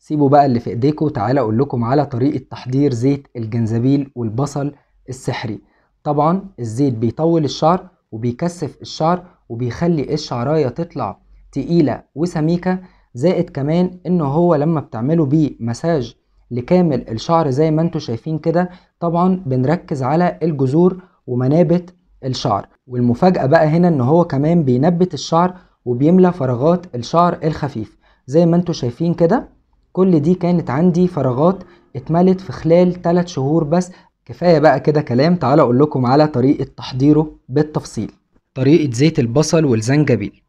سيبوا بقى اللي في ايديكم تعالى اقول لكم على طريقه تحضير زيت الجنزبيل والبصل السحري طبعا الزيت بيطول الشعر وبيكثف الشعر وبيخلي الشعرايه تطلع تقيله وسميكه زائد كمان ان هو لما بتعملوا بيه مساج لكامل الشعر زي ما انتم شايفين كده طبعا بنركز على الجذور ومنابت الشعر والمفاجأة بقى هنا ان هو كمان بينبت الشعر وبيملى فراغات الشعر الخفيف زي ما انتم شايفين كده كل دي كانت عندي فراغات اتملت في خلال 3 شهور بس كفاية بقى كده كلام تعالى أقول لكم على طريقة تحضيره بالتفصيل طريقة زيت البصل والزنجبيل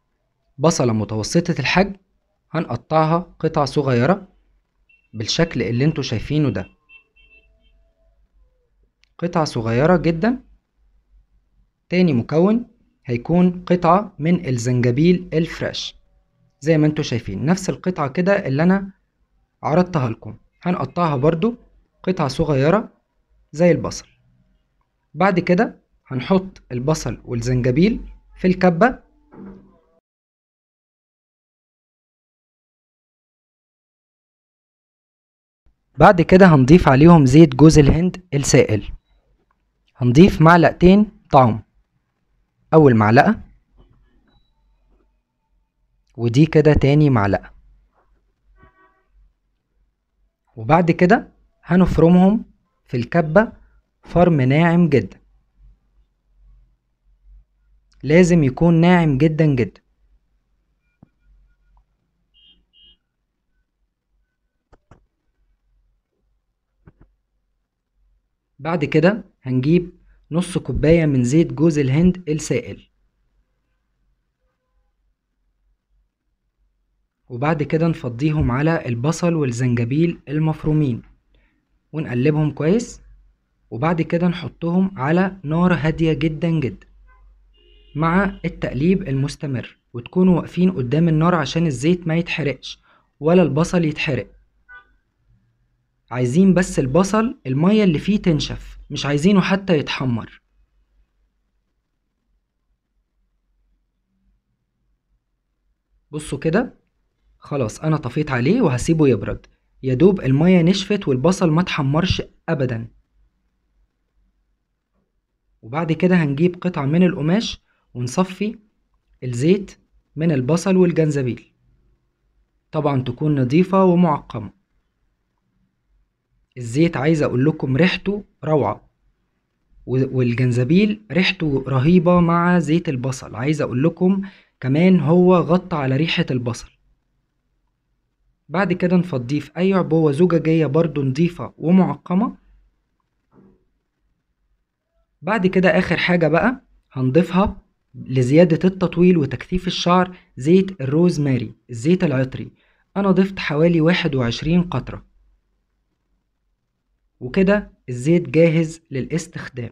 بصلة متوسطة الحجم هنقطعها قطع صغيرة بالشكل اللي انتوا شايفينه ده قطع صغيرة جدا تاني مكون هيكون قطعة من الزنجبيل الفريش زي ما انتوا شايفين نفس القطعة كده اللي انا عرضتها لكم هنقطعها برضو قطع صغيرة زي البصل بعد كده هنحط البصل والزنجبيل في الكبة بعد كده هنضيف عليهم زيت جوز الهند السائل هنضيف معلقتين طعم أول معلقة ودي كده تاني معلقة وبعد كده هنفرمهم في الكبة فرم ناعم جدا لازم يكون ناعم جدا جدا بعد كده هنجيب نص كوباية من زيت جوز الهند السائل وبعد كده نفضيهم على البصل والزنجبيل المفرومين ونقلبهم كويس وبعد كده نحطهم على نار هادية جدا جدا مع التقليب المستمر وتكونوا واقفين قدام النار عشان الزيت ما يتحرقش ولا البصل يتحرق عايزين بس البصل المية اللي فيه تنشف مش عايزينه حتى يتحمر بصوا كده خلاص انا طفيت عليه وهسيبه يبرد يا دوب المية نشفت والبصل ما اتحمرش ابدا وبعد كده هنجيب قطعة من القماش ونصفي الزيت من البصل والجنزبيل طبعا تكون نظيفة ومعقمة الزيت عايز اقول لكم ريحته روعة والجنزبيل ريحته رهيبة مع زيت البصل عايز اقول لكم كمان هو غطى على ريحة البصل بعد كده نفضيه في أي عبوة زجاجية برضو نضيفة ومعقمة بعد كده آخر حاجة بقى هنضيفها لزيادة التطويل وتكثيف الشعر زيت الروز ماري الزيت العطري أنا ضفت حوالي واحد وعشرين قطرة وكده الزيت جاهز للاستخدام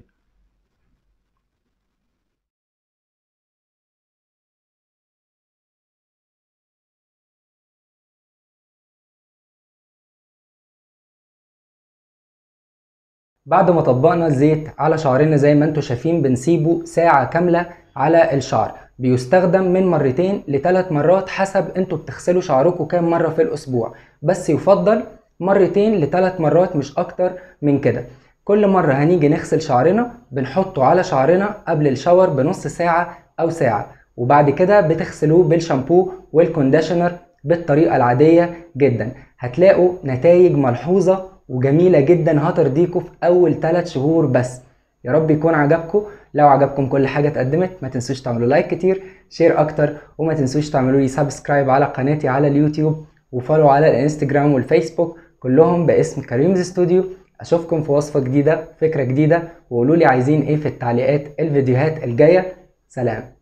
بعد ما طبقنا الزيت على شعرنا زي ما انتم شايفين بنسيبه ساعة كاملة على الشعر بيستخدم من مرتين لثلاث مرات حسب انتوا بتغسلوا شعركم كام مرة في الأسبوع بس يفضل مرتين لثلاث مرات مش أكتر من كده كل مرة هنيجي نغسل شعرنا بنحطه على شعرنا قبل الشاور بنص ساعة أو ساعة وبعد كده بتغسلوه بالشامبو والكونديشنر بالطريقة العادية جدا هتلاقوا نتائج ملحوظة وجميله جدا هترضيكم في اول 3 شهور بس يا رب يكون عجبكم لو عجبكم كل حاجه اتقدمت ما تنسوش تعملوا لايك كتير شير اكتر وما تنسوش تعملوا لي سبسكرايب على قناتي على اليوتيوب وفولو على الانستجرام والفيسبوك كلهم باسم كريمز استوديو اشوفكم في وصفه جديده فكره جديده وقولوا لي عايزين ايه في التعليقات الفيديوهات الجايه سلام